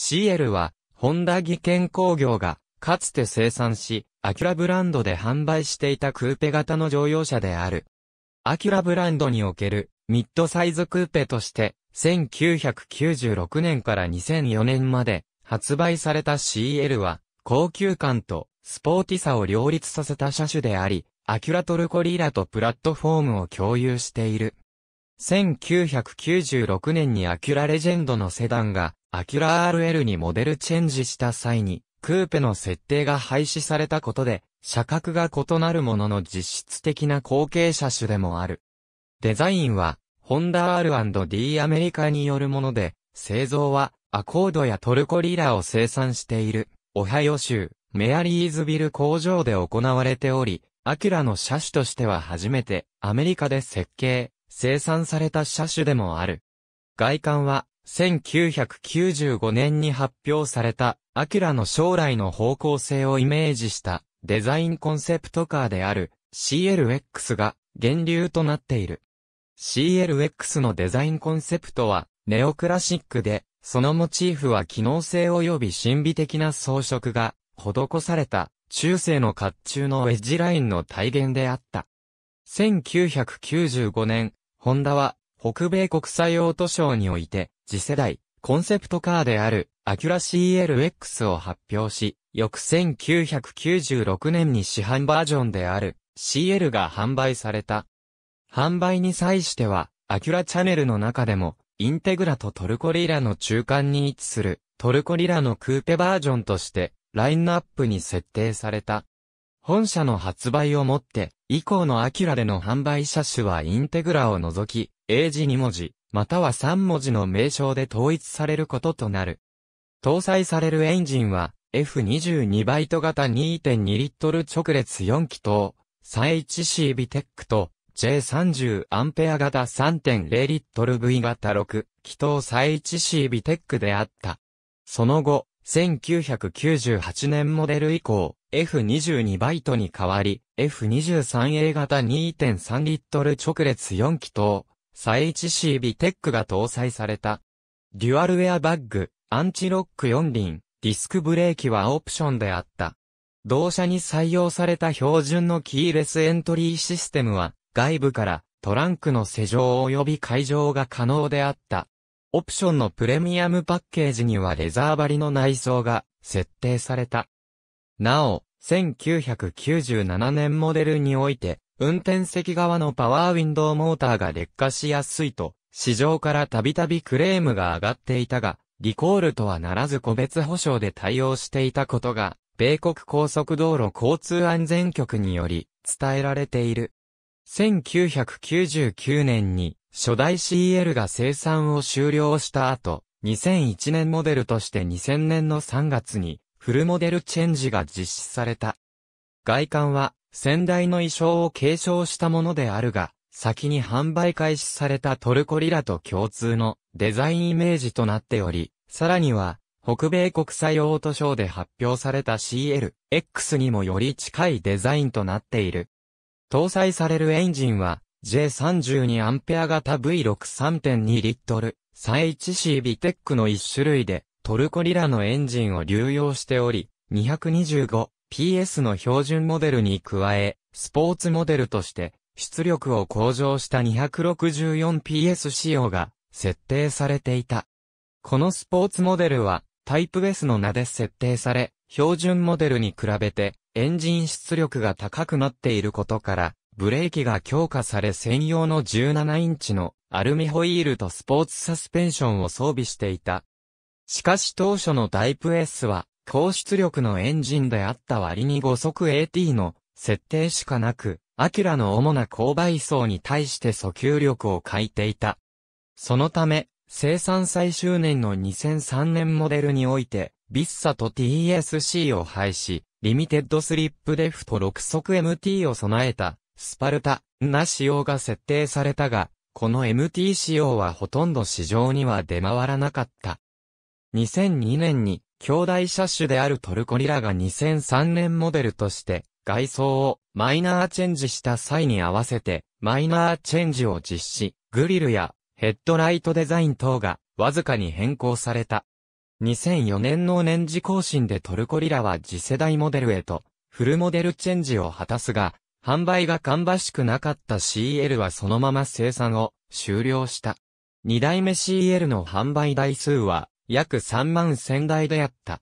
CL は、ホンダ技研工業が、かつて生産し、アキュラブランドで販売していたクーペ型の乗用車である。アキュラブランドにおける、ミッドサイズクーペとして、1996年から2004年まで、発売された CL は、高級感と、スポーティさを両立させた車種であり、アキュラトルコリーラとプラットフォームを共有している。1996年にアキュラレジェンドのセダンがアキュラ RL にモデルチェンジした際に、クーペの設定が廃止されたことで、車格が異なるものの実質的な後継車種でもある。デザインは、ホンダ R&D アメリカによるもので、製造は、アコードやトルコリラを生産している、オハイオ州、メアリーズビル工場で行われており、アキュラの車種としては初めて、アメリカで設計、生産された車種でもある。外観は、1995年に発表された、アキュラの将来の方向性をイメージしたデザインコンセプトカーである CLX が源流となっている。CLX のデザインコンセプトはネオクラシックで、そのモチーフは機能性及び神秘的な装飾が施された中世の甲冑のウェッジラインの体現であった。1995年、ホンダは北米国際オートショーにおいて次世代、コンセプトカーである、アキュラ CLX を発表し、翌1996年に市販バージョンである CL が販売された。販売に際しては、アキュラチャンネルの中でも、インテグラとトルコリラの中間に位置する、トルコリラのクーペバージョンとして、ラインナップに設定された。本社の発売をもって、以降のアキュラでの販売車種はインテグラを除き、英字2文字、または3文字の名称で統一されることとなる。搭載されるエンジンは F22 バイト型2.2リットル直列4気筒、3HC ビテックと J30 アンペア型3.0リットル V 型6気筒 3HC ビテックであった。その後、1998年モデル以降、F22 バイトに代わり、F23A 型2.3リットル直列4気筒、サイチ CB テックが搭載された。デュアルウェアバッグ、アンチロック4輪、ディスクブレーキはオプションであった。同社に採用された標準のキーレスエントリーシステムは、外部からトランクの施錠及び解錠が可能であった。オプションのプレミアムパッケージにはレザー張りの内装が設定された。なお、1997年モデルにおいて、運転席側のパワーウィンドウモーターが劣化しやすいと、市場からたびたびクレームが上がっていたが、リコールとはならず個別保証で対応していたことが、米国高速道路交通安全局により伝えられている。1999年に初代 CL が生産を終了した後、2001年モデルとして2000年の3月にフルモデルチェンジが実施された。外観は先代の衣装を継承したものであるが、先に販売開始されたトルコリラと共通のデザインイメージとなっており、さらには、北米国際オートショーで発表された CLX にもより近いデザインとなっている。搭載されるエンジンは J32A 型 V63.2 リットル、31C ビテックの一種類でトルコリラのエンジンを流用しており、225 PS の標準モデルに加え、スポーツモデルとして、出力を向上した 264PS 仕様が設定されていた。このスポーツモデルは、タイプ S の名で設定され、標準モデルに比べて、エンジン出力が高くなっていることから、ブレーキが強化され専用の17インチのアルミホイールとスポーツサスペンションを装備していた。しかし当初のタイプ S は高出力のエンジンであった割に5速 AT の設定しかなく、アキュラの主な勾配層に対して訴求力を欠いていた。そのため、生産最終年の2003年モデルにおいて、ビッサと TSC を廃止、リミテッドスリップデフと6速 MT を備えた、スパルタ、な仕様が設定されたが、この MT 仕様はほとんど市場には出回らなかった。2002年に兄弟車種であるトルコリラが2003年モデルとして、外装をマイナーチェンジした際に合わせて、マイナーチェンジを実施、グリルやヘッドライトデザイン等がわずかに変更された。2004年の年次更新でトルコリラは次世代モデルへとフルモデルチェンジを果たすが、販売が芳しくなかった CL はそのまま生産を終了した。2代目 CL の販売台数は約3万1000台であった。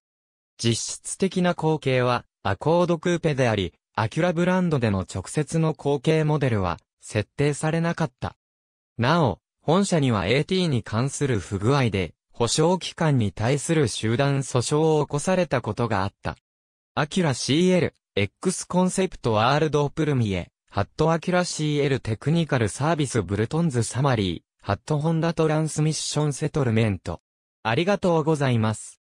実質的な後継は、アコードクーペであり、アキュラブランドでの直接の後継モデルは、設定されなかった。なお、本社には AT に関する不具合で、保証機関に対する集団訴訟を起こされたことがあった。アキュラ CL、X コンセプトワールドプルミエ、ハットアキュラ CL テクニカルサービスブルトンズサマリー、ハットホンダトランスミッションセトルメント。ありがとうございます。